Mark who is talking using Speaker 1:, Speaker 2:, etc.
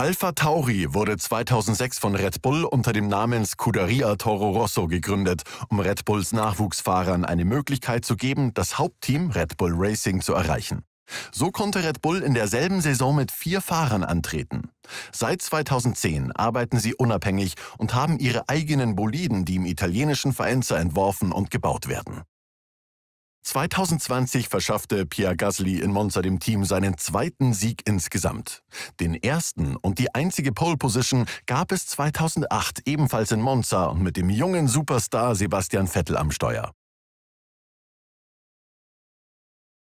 Speaker 1: Alpha Tauri wurde 2006 von Red Bull unter dem Namen Scuderia Toro Rosso gegründet, um Red Bulls Nachwuchsfahrern eine Möglichkeit zu geben, das Hauptteam Red Bull Racing zu erreichen. So konnte Red Bull in derselben Saison mit vier Fahrern antreten. Seit 2010 arbeiten sie unabhängig und haben ihre eigenen Boliden, die im italienischen Faenza entworfen und gebaut werden. 2020 verschaffte Pierre Gasly in Monza dem Team seinen zweiten Sieg insgesamt. Den ersten und die einzige Pole Position gab es 2008 ebenfalls in Monza und mit dem jungen Superstar Sebastian Vettel am Steuer.